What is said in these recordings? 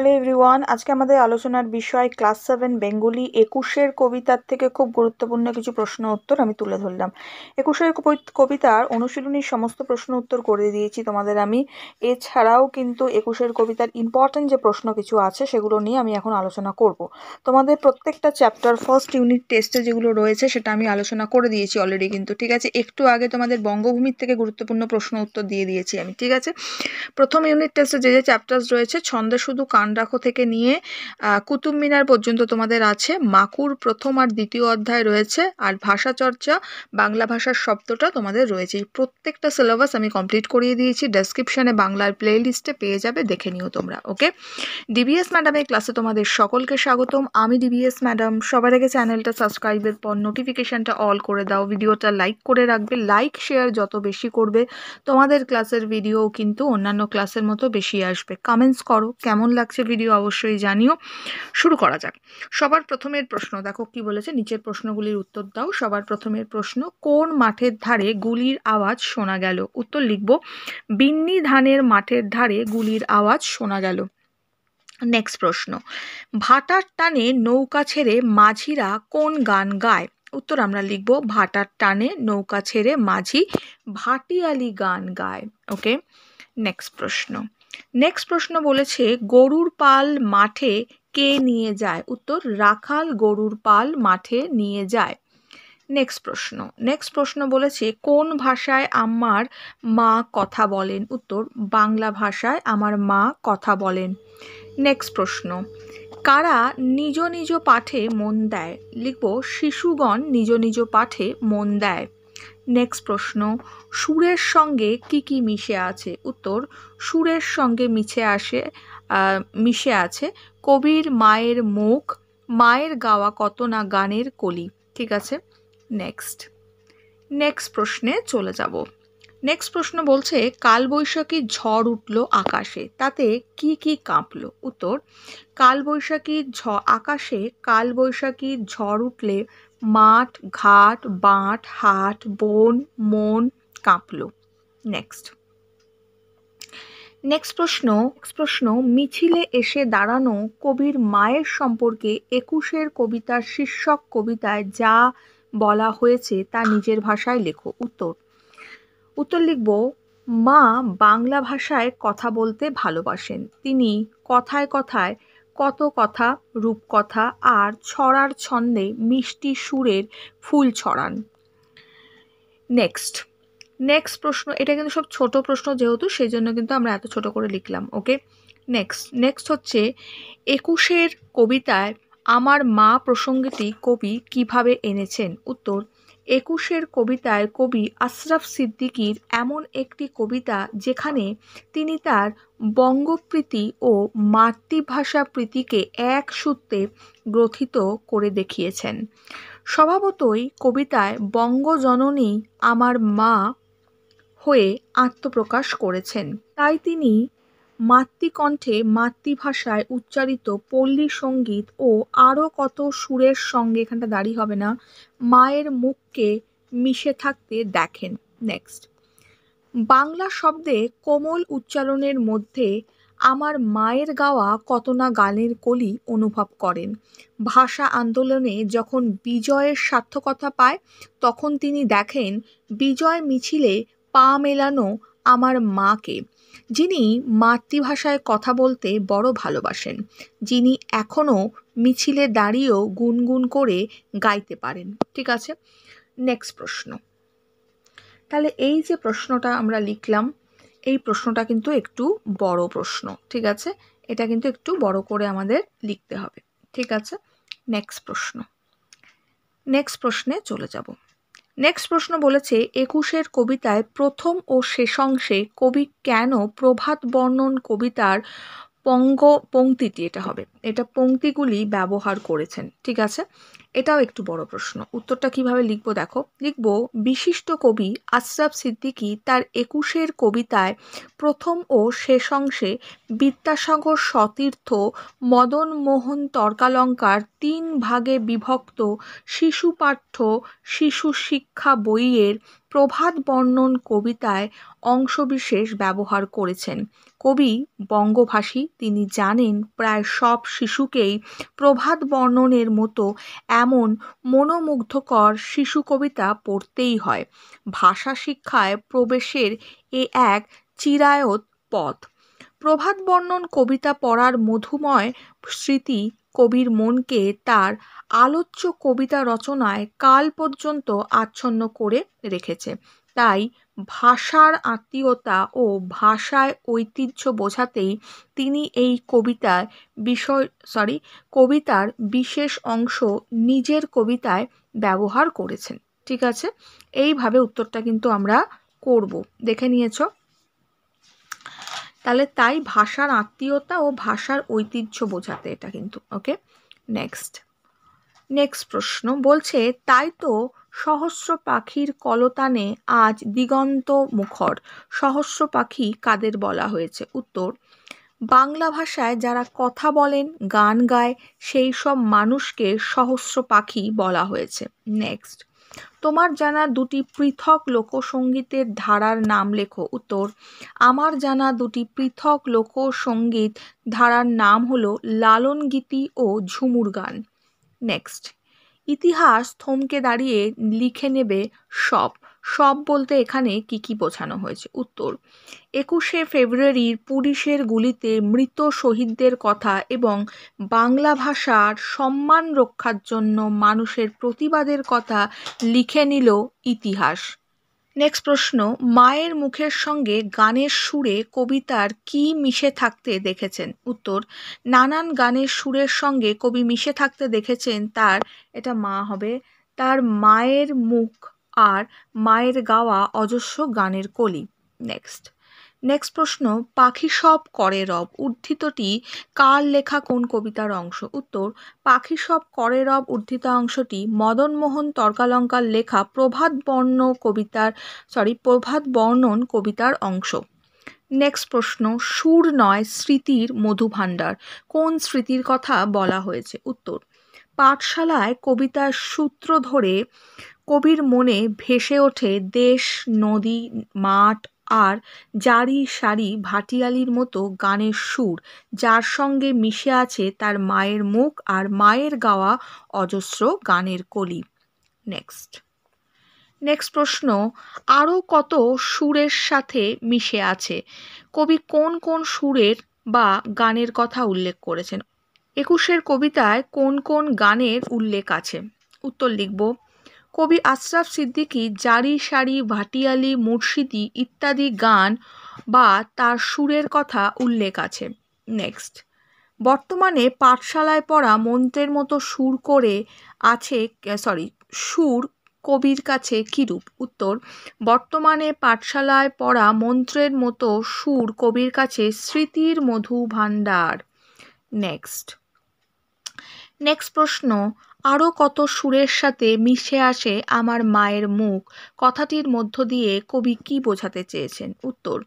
hello everyone আজকে আমাদের আলোচনার বিষয় ক্লাস সেভেন বেঙ্গলি একুশের কবিতার থেকে খুব গুরুত্বপূর্ণ কিছু প্রশ্ন উত্তর আমি তুলে ধরলাম একুশের কবিতার অনুশীলনী সমস্ত প্রশ্ন উত্তর করে দিয়েছি তোমাদের আমি এছাড়াও কিন্তু একুশের কবিতার ইম্পর্ট্যান্ট যে প্রশ্ন কিছু আছে সেগুলো নিয়ে আমি এখন আলোচনা করব তোমাদের প্রত্যেকটা চ্যাপ্টার ফার্স্ট ইউনিট টেস্টে যেগুলো রয়েছে সেটা আমি আলোচনা করে দিয়েছি অলরেডি কিন্তু ঠিক আছে একটু আগে তোমাদের বঙ্গভূমির থেকে গুরুত্বপূর্ণ প্রশ্ন উত্তর দিয়ে দিয়েছি আমি ঠিক আছে প্রথম ইউনিট টেস্টে যে যে চ্যাপ্টার রয়েছে ছন্দে শুধু কান সানরাখো থেকে নিয়ে কুতুব মিনার পর্যন্ত তোমাদের আছে মাকুর প্রথম আর দ্বিতীয় অধ্যায় রয়েছে আর ভাষা চর্চা বাংলা ভাষার শব্দটা তোমাদের রয়েছে প্রত্যেকটা সিলেবাস আমি কমপ্লিট করিয়ে দিয়েছি ডেসক্রিপশানে বাংলার প্লে লিস্টে পেয়ে যাবে দেখে নিও তোমরা ওকে ডিবিএস ম্যাডামের ক্লাসে তোমাদের সকলকে স্বাগতম আমি ডিবিএস ম্যাডাম সবার আগে চ্যানেলটা সাবস্ক্রাইবের পর নোটিফিকেশানটা অল করে দাও ভিডিওটা লাইক করে রাখবে লাইক শেয়ার যত বেশি করবে তোমাদের ক্লাসের ভিডিও কিন্তু অন্যান্য ক্লাসের মতো বেশি আসবে কমেন্টস করো কেমন লাগে লাগছে ভিডিও অবশ্যই জানিও শুরু করা যাক সবার প্রথমের প্রশ্ন দেখো কি বলেছে নিচের প্রশ্নগুলির উত্তর দাও সবার প্রথমের প্রশ্ন কোন মাঠের ধারে গুলির আওয়াজ শোনা গেল উত্তর লিখব বিন্নি ধানের মাঠের ধারে গুলির আওয়াজ শোনা গেল নেক্সট প্রশ্ন ভাটার টানে নৌকা ছেড়ে মাঝিরা কোন গান গায় উত্তর আমরা লিখব ভাটার টানে নৌকা ছেড়ে মাঝি ভাটিয়ালি গান গায় ওকে নেক্সট প্রশ্ন নেক্সট প্রশ্ন বলেছে গরুর পাল মাঠে কে নিয়ে যায় উত্তর রাখাল গরুর পাল মাঠে নিয়ে যায় নেক্সট প্রশ্ন নেক্সট প্রশ্ন বলেছে কোন ভাষায় আমার মা কথা বলেন উত্তর বাংলা ভাষায় আমার মা কথা বলেন নেক্সট প্রশ্ন কারা নিজ নিজ পাঠে মন দেয় লিখব শিশুগণ নিজ নিজ পাঠে মন দেয় নেক্সট প্রশ্ন সুরের সঙ্গে কি কি মিশে আছে উত্তর সুরের সঙ্গে মিশে আসে মিশে আছে কবির মায়ের মুখ মায়ের গাওয়া কত না গানের কলি ঠিক আছে নেক্সট নেক্সট প্রশ্নে চলে যাব নেক্সট প্রশ্ন বলছে কালবৈশাখী ঝড় উঠল আকাশে তাতে কি কি কাঁপল উত্তর কালবৈশাখী ঝ আকাশে কালবৈশাখী ঝড় উঠলে মাঠ ঘাট বাট হাট বন মন কাঁপল নেক্সট নেক্সট প্রশ্ন প্রশ্ন মিছিলে এসে দাঁড়ানো কবির মায়ের সম্পর্কে একুশের কবিতার শীর্ষক কবিতায় যা বলা হয়েছে তা নিজের ভাষায় লেখো উত্তর উত্তর লিখব মা বাংলা ভাষায় কথা বলতে ভালোবাসেন তিনি কথায় কথায় কত কথা রূপকথা আর ছড়ার ছন্দে মিষ্টি সুরের ফুল ছড়ান নেক্সট নেক্সট প্রশ্ন এটা কিন্তু সব ছোট প্রশ্ন যেহেতু সেই জন্য কিন্তু আমরা এত ছোট করে লিখলাম ওকে নেক্সট নেক্সট হচ্ছে একুশের কবিতায় আমার মা প্রসঙ্গটি কবি কিভাবে এনেছেন উত্তর একুশের কবিতায় কবি আশরাফ সিদ্দিকীর এমন একটি কবিতা যেখানে তিনি তার বঙ্গপ্রীতি ও মাতৃভাষা প্রীতিকে এক সূত্রে গ্রথিত করে দেখিয়েছেন স্বভাবতই কবিতায় বঙ্গজননী আমার মা হয়ে আত্মপ্রকাশ করেছেন তাই তিনি মাতৃকণ্ঠে মাতৃভাষায় উচ্চারিত পল্লী সঙ্গীত ও আরও কত সুরের সঙ্গে এখানটা দাঁড়িয়ে হবে না মায়ের মুখকে মিশে থাকতে দেখেন নেক্সট বাংলা শব্দে কোমল উচ্চারণের মধ্যে আমার মায়ের গাওয়া কত না গানের কলি অনুভব করেন ভাষা আন্দোলনে যখন বিজয়ের সার্থকতা পায় তখন তিনি দেখেন বিজয় মিছিলে পা মেলানো আমার মাকে যিনি মাতৃভাষায় কথা বলতে বড় ভালোবাসেন যিনি এখনও মিছিলে দাঁড়িয়েও গুনগুন করে গাইতে পারেন ঠিক আছে নেক্সট প্রশ্ন তাহলে এই যে প্রশ্নটা আমরা লিখলাম এই প্রশ্নটা কিন্তু একটু বড় প্রশ্ন ঠিক আছে এটা কিন্তু একটু বড় করে আমাদের লিখতে হবে ঠিক আছে নেক্সট প্রশ্ন নেক্সট প্রশ্নে চলে যাব নেক্সট প্রশ্ন বলেছে একুশের কবিতায় প্রথম ও শেষাংশে কবি কেন প্রভাত বর্ণন কবিতার পঙ্গ পঙ্ক্তিটি এটা হবে এটা পঙ্ক্তিগুলি ব্যবহার করেছেন ঠিক আছে এটাও একটু বড় প্রশ্ন উত্তরটা কিভাবে লিখবো দেখো লিখব বিশিষ্ট কবি আশরাফ সিদ্দিকী তার একুশের কবিতায় প্রথম ও শেষ অংশে বিদ্যাসাগর সতীর্থ মদন মোহন তর্কালঙ্কার তিন ভাগে বিভক্ত শিশু পাঠ্য শিশু শিক্ষা বইয়ের প্রভাত বর্ণন কবিতায় অংশবিশেষ ব্যবহার করেছেন কবি বঙ্গভাষী তিনি জানেন প্রায় সব শিশুকেই প্রভাত বর্ণনের মতো এমন মনোমুগ্ধকর শিশু কবিতা পড়তেই হয় ভাষা শিক্ষায় প্রবেশের এ এক চিরায়ত পথ প্রভাত বর্ণন কবিতা পড়ার মধুময় স্মৃতি কবির মনকে তার আলোচ্য কবিতা রচনায় কাল পর্যন্ত আচ্ছন্ন করে রেখেছে তাই ভাষার আত্মীয়তা ও ভাষায় ঐতিহ্য বোঝাতেই তিনি এই কবিতায় বিষয় সরি কবিতার বিশেষ অংশ নিজের কবিতায় ব্যবহার করেছেন ঠিক আছে এইভাবে উত্তরটা কিন্তু আমরা করব দেখে নিয়েছো তাহলে তাই ভাষার আত্মীয়তা ও ভাষার ঐতিহ্য বোঝাতে এটা কিন্তু ওকে নেক্সট নেক্সট প্রশ্ন বলছে তাই তো সহস্র পাখির কলতানে আজ দিগন্ত মুখর সহস্র পাখি কাদের বলা হয়েছে উত্তর বাংলা ভাষায় যারা কথা বলেন গান গায় সেই সব মানুষকে সহস্র পাখি বলা হয়েছে নেক্সট তোমার জানা দুটি পৃথক লোকসঙ্গীতের ধারার নাম লেখো উত্তর আমার জানা দুটি পৃথক লোকসঙ্গীত ধারার নাম হলো লালন গীতি ও ঝুমুর গান নেক্সট ইতিহাস থমকে দাঁড়িয়ে লিখে নেবে সব সব বলতে এখানে কি কি বোঝানো হয়েছে উত্তর একুশে ফেব্রুয়ারির পুলিশের গুলিতে মৃত শহীদদের কথা এবং বাংলা ভাষার সম্মান রক্ষার জন্য মানুষের প্রতিবাদের কথা লিখে নিল ইতিহাস নেক্সট প্রশ্ন মায়ের মুখের সঙ্গে গানের সুরে কবিতার কি মিশে থাকতে দেখেছেন উত্তর নানান গানের সুরের সঙ্গে কবি মিশে থাকতে দেখেছেন তার এটা মা হবে তার মায়ের মুখ আর মায়ের গাওয়া অজস্র গানের কলি নেক্সট নেক্সট প্রশ্ন পাখি সব করে রব উদ্ধৃতটি কার লেখা কোন কবিতার অংশ উত্তর পাখি সব করে রব উদ্ধৃত অংশটি মদনমোহন তর্কালঙ্কার লেখা প্রভাত বর্ণ কবিতার সরি প্রভাত বর্ণন কবিতার অংশ নেক্সট প্রশ্ন সুর নয় স্মৃতির মধুভাণ্ডার কোন স্মৃতির কথা বলা হয়েছে উত্তর পাঠশালায় কবিতার সূত্র ধরে কবির মনে ভেসে ওঠে দেশ নদী মাঠ আর জারি সারি ভাটিয়ালির মতো গানের সুর যার সঙ্গে মিশে আছে তার মায়ের মুখ আর মায়ের গাওয়া অজস্র গানের কলি নেক্সট নেক্সট প্রশ্ন আরও কত সুরের সাথে মিশে আছে কবি কোন কোন সুরের বা গানের কথা উল্লেখ করেছেন একুশের কবিতায় কোন কোন গানের উল্লেখ আছে উত্তর লিখব কবি আশরাফ সিদ্দিকী জারি সারি ভাটিয়ালি মুর্শিদি ইত্যাদি গান বা তার সুরের কথা উল্লেখ আছে নেক্সট বর্তমানে পাঠশালায় পড়া মন্ত্রের মতো সুর করে আছে সরি সুর কবির কাছে কীরূপ উত্তর বর্তমানে পাঠশালায় পড়া মন্ত্রের মতো সুর কবির কাছে স্মৃতির মধু ভাণ্ডার নেক্সট নেক্সট প্রশ্ন আরও কত সুরের সাথে মিশে আসে আমার মায়ের মুখ কথাটির মধ্য দিয়ে কবি কি বোঝাতে চেয়েছেন উত্তর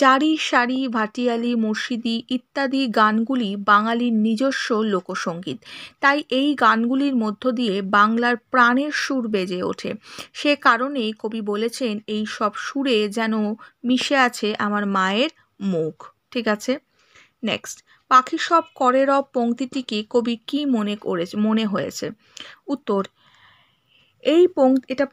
জারি সারি ভাটিয়ালি মুর্শিদি ইত্যাদি গানগুলি বাঙালির নিজস্ব লোকসঙ্গীত তাই এই গানগুলির মধ্য দিয়ে বাংলার প্রাণের সুর বেজে ওঠে সে কারণেই কবি বলেছেন এই সব সুরে যেন মিশে আছে আমার মায়ের মুখ ঠিক আছে নেক্সট পাখি সব করে পঙ্ক্তিটিকে কবি কি মনে করেছে মনে হয়েছে উত্তর এই পঙ্ক্তি এটা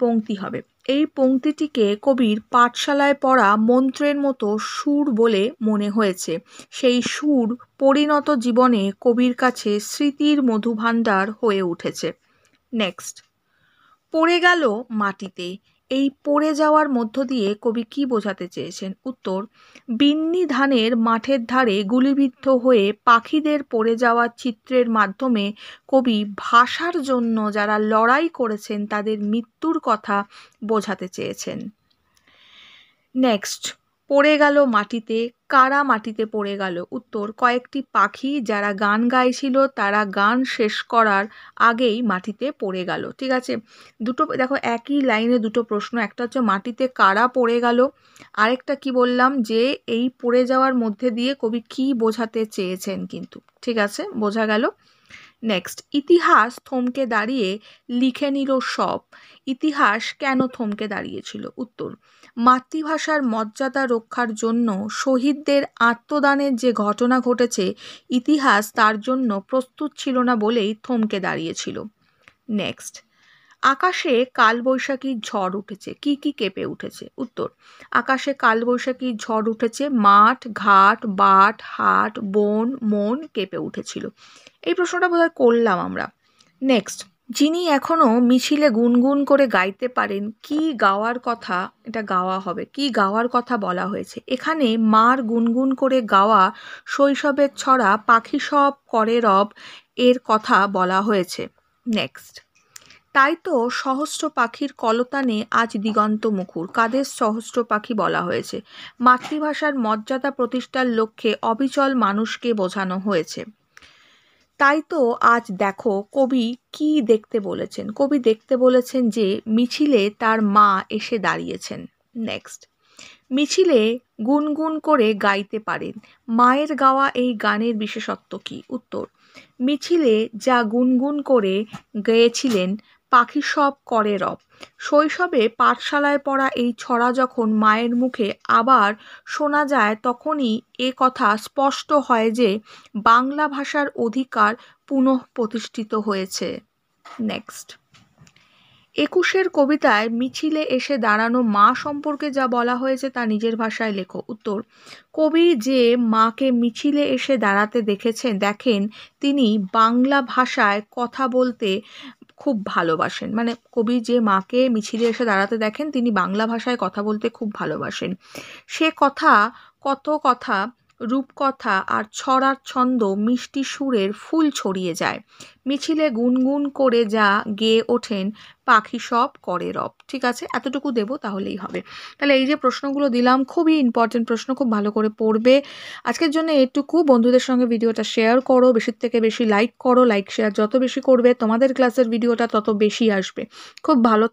পংক্তি হবে এই পংক্তিটিকে কবির পাঠশালায় পড়া মন্ত্রের মতো সুর বলে মনে হয়েছে সেই সুর পরিণত জীবনে কবির কাছে স্মৃতির মধুভাণ্ডার হয়ে উঠেছে নেক্সট পড়ে গেল মাটিতে এই পড়ে যাওয়ার মধ্য দিয়ে কবি কি বোঝাতে চেয়েছেন উত্তর বিন্নি ধানের মাঠের ধারে গুলিবিদ্ধ হয়ে পাখিদের পড়ে যাওয়া চিত্রের মাধ্যমে কবি ভাষার জন্য যারা লড়াই করেছেন তাদের মৃত্যুর কথা বোঝাতে চেয়েছেন নেক্সট পড়ে গেল মাটিতে কারা মাটিতে পড়ে গেল উত্তর কয়েকটি পাখি যারা গান গাইছিল তারা গান শেষ করার আগেই মাটিতে পড়ে গেল ঠিক আছে দুটো দেখো একই লাইনে দুটো প্রশ্ন একটা হচ্ছে মাটিতে কারা পড়ে গেল আরেকটা কি বললাম যে এই পড়ে যাওয়ার মধ্যে দিয়ে কবি কি বোঝাতে চেয়েছেন কিন্তু ঠিক আছে বোঝা গেল নেক্সট ইতিহাস থমকে দাঁড়িয়ে লিখে নিল সব ইতিহাস কেন থমকে দাঁড়িয়েছিল উত্তর মাতৃভাষার মর্যাদা রক্ষার জন্য শহীদদের আত্মদানের যে ঘটনা ঘটেছে ইতিহাস তার জন্য প্রস্তুত ছিল না বলেই থমকে দাঁড়িয়েছিল নেক্সট আকাশে কালবৈশাখীর ঝড় উঠেছে কি কি কেঁপে উঠেছে উত্তর আকাশে কালবৈশাখীর ঝড় উঠেছে মাঠ ঘাট বাট হাট বন মন কেঁপে উঠেছিল এই প্রশ্নটা বোধহয় করলাম আমরা নেক্সট যিনি এখনও মিছিলে গুনগুন করে গাইতে পারেন কি গাওয়ার কথা এটা গাওয়া হবে কি গাওয়ার কথা বলা হয়েছে এখানে মার গুনগুন করে গাওয়া শৈশবের ছড়া পাখি সব করে রব এর কথা বলা হয়েছে নেক্সট তাই তো সহস্র পাখির কলতানে আজ দিগন্ত মুখুর কাদের সহস্র পাখি বলা হয়েছে মাতৃভাষার মর্যাদা প্রতিষ্ঠার লক্ষ্যে অবিচল মানুষকে বোঝানো হয়েছে তাই তো আজ দেখো কবি কি দেখতে বলেছেন কবি দেখতে বলেছেন যে মিছিলে তার মা এসে দাঁড়িয়েছেন নেক্সট মিছিলে গুনগুন করে গাইতে পারেন মায়ের গাওয়া এই গানের বিশেষত্ব কি উত্তর মিছিলে যা গুনগুন করে গেয়েছিলেন পাখি সব করে রব শৈশবে পাঠশালায় পড়া এই ছড়া যখন মায়ের মুখে আবার শোনা যায় তখনই এ কথা স্পষ্ট হয় যে বাংলা ভাষার অধিকার পুনঃ প্রতিষ্ঠিত হয়েছে নেক্সট একুশের কবিতায় মিছিলে এসে দাঁড়ানো মা সম্পর্কে যা বলা হয়েছে তা নিজের ভাষায় লেখো উত্তর কবি যে মাকে মিছিলে এসে দাঁড়াতে দেখেছেন দেখেন তিনি বাংলা ভাষায় কথা বলতে খুব ভালোবাসেন মানে কবি যে মাকে মিছিলে এসে দাঁড়াতে দেখেন তিনি বাংলা ভাষায় কথা বলতে খুব ভালোবাসেন সে কথা কত কথা রূপকথা আর ছড়ার ছন্দ মিষ্টি সুরের ফুল ছড়িয়ে যায় মিছিলে গুনগুন করে যা গেয়ে ওঠেন পাখি সব করে রব ঠিক আছে এতটুকু দেব তাহলেই হবে তাহলে এই যে প্রশ্নগুলো দিলাম খুবই ইম্পর্টেন্ট প্রশ্ন খুব ভালো করে পড়বে আজকের জন্য এটুকু বন্ধুদের সঙ্গে ভিডিওটা শেয়ার করো বেশির থেকে বেশি লাইক করো লাইক শেয়ার যত বেশি করবে তোমাদের ক্লাসের ভিডিওটা তত বেশি আসবে খুব ভালো